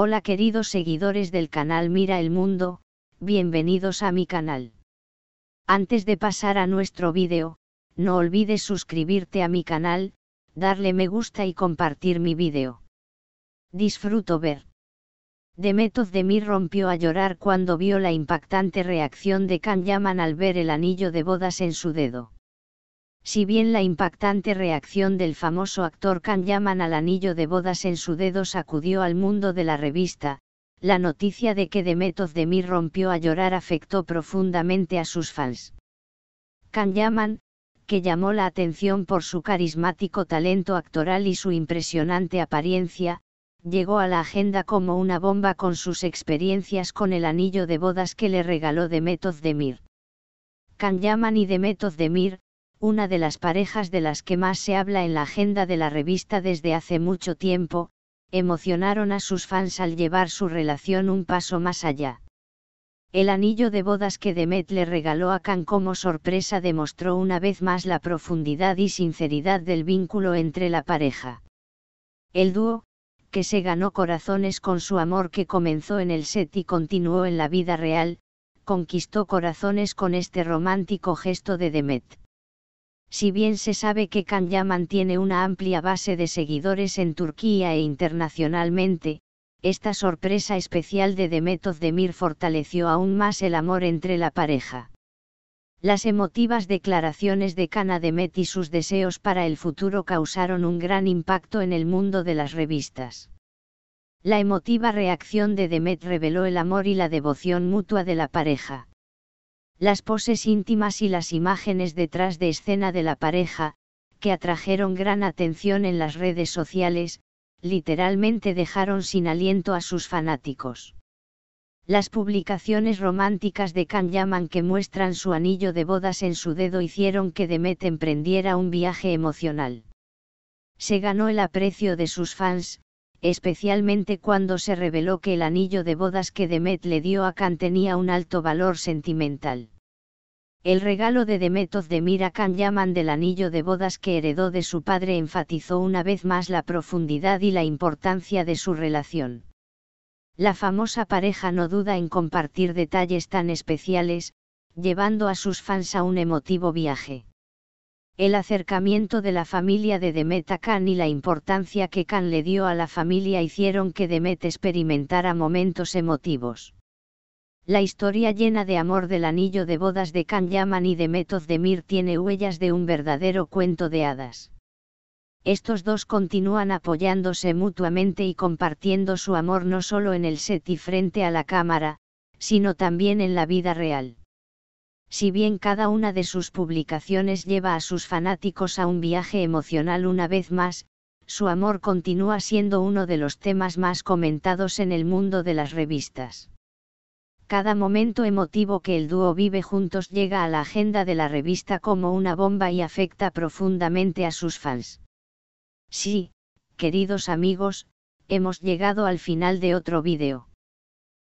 Hola queridos seguidores del canal Mira el Mundo, bienvenidos a mi canal. Antes de pasar a nuestro vídeo, no olvides suscribirte a mi canal, darle me gusta y compartir mi vídeo. Disfruto ver. metos de Mir rompió a llorar cuando vio la impactante reacción de Kan Yaman al ver el anillo de bodas en su dedo si bien la impactante reacción del famoso actor Can Yaman al anillo de bodas en su dedo sacudió al mundo de la revista, la noticia de que Demet de Mir rompió a llorar afectó profundamente a sus fans. Can Yaman, que llamó la atención por su carismático talento actoral y su impresionante apariencia, llegó a la agenda como una bomba con sus experiencias con el anillo de bodas que le regaló Demet kan Yaman y Demet Demir, una de las parejas de las que más se habla en la agenda de la revista desde hace mucho tiempo, emocionaron a sus fans al llevar su relación un paso más allá. El anillo de bodas que Demet le regaló a Khan como sorpresa demostró una vez más la profundidad y sinceridad del vínculo entre la pareja. El dúo, que se ganó corazones con su amor que comenzó en el set y continuó en la vida real, conquistó corazones con este romántico gesto de Demet si bien se sabe que Can ya mantiene una amplia base de seguidores en Turquía e internacionalmente, esta sorpresa especial de Demet Özdemir fortaleció aún más el amor entre la pareja. Las emotivas declaraciones de Can Demet y sus deseos para el futuro causaron un gran impacto en el mundo de las revistas. La emotiva reacción de Demet reveló el amor y la devoción mutua de la pareja las poses íntimas y las imágenes detrás de escena de la pareja, que atrajeron gran atención en las redes sociales, literalmente dejaron sin aliento a sus fanáticos. Las publicaciones románticas de Can Yaman que muestran su anillo de bodas en su dedo hicieron que Demet emprendiera un viaje emocional. Se ganó el aprecio de sus fans, especialmente cuando se reveló que el anillo de bodas que Demet le dio a Khan tenía un alto valor sentimental. El regalo de Demet de a Khan Yaman del anillo de bodas que heredó de su padre enfatizó una vez más la profundidad y la importancia de su relación. La famosa pareja no duda en compartir detalles tan especiales, llevando a sus fans a un emotivo viaje el acercamiento de la familia de Demet a Khan y la importancia que Khan le dio a la familia hicieron que Demet experimentara momentos emotivos. La historia llena de amor del anillo de bodas de Khan Yaman y Demet Ozdemir tiene huellas de un verdadero cuento de hadas. Estos dos continúan apoyándose mutuamente y compartiendo su amor no solo en el set y frente a la cámara, sino también en la vida real si bien cada una de sus publicaciones lleva a sus fanáticos a un viaje emocional una vez más, su amor continúa siendo uno de los temas más comentados en el mundo de las revistas. Cada momento emotivo que el dúo vive juntos llega a la agenda de la revista como una bomba y afecta profundamente a sus fans. Sí, queridos amigos, hemos llegado al final de otro vídeo.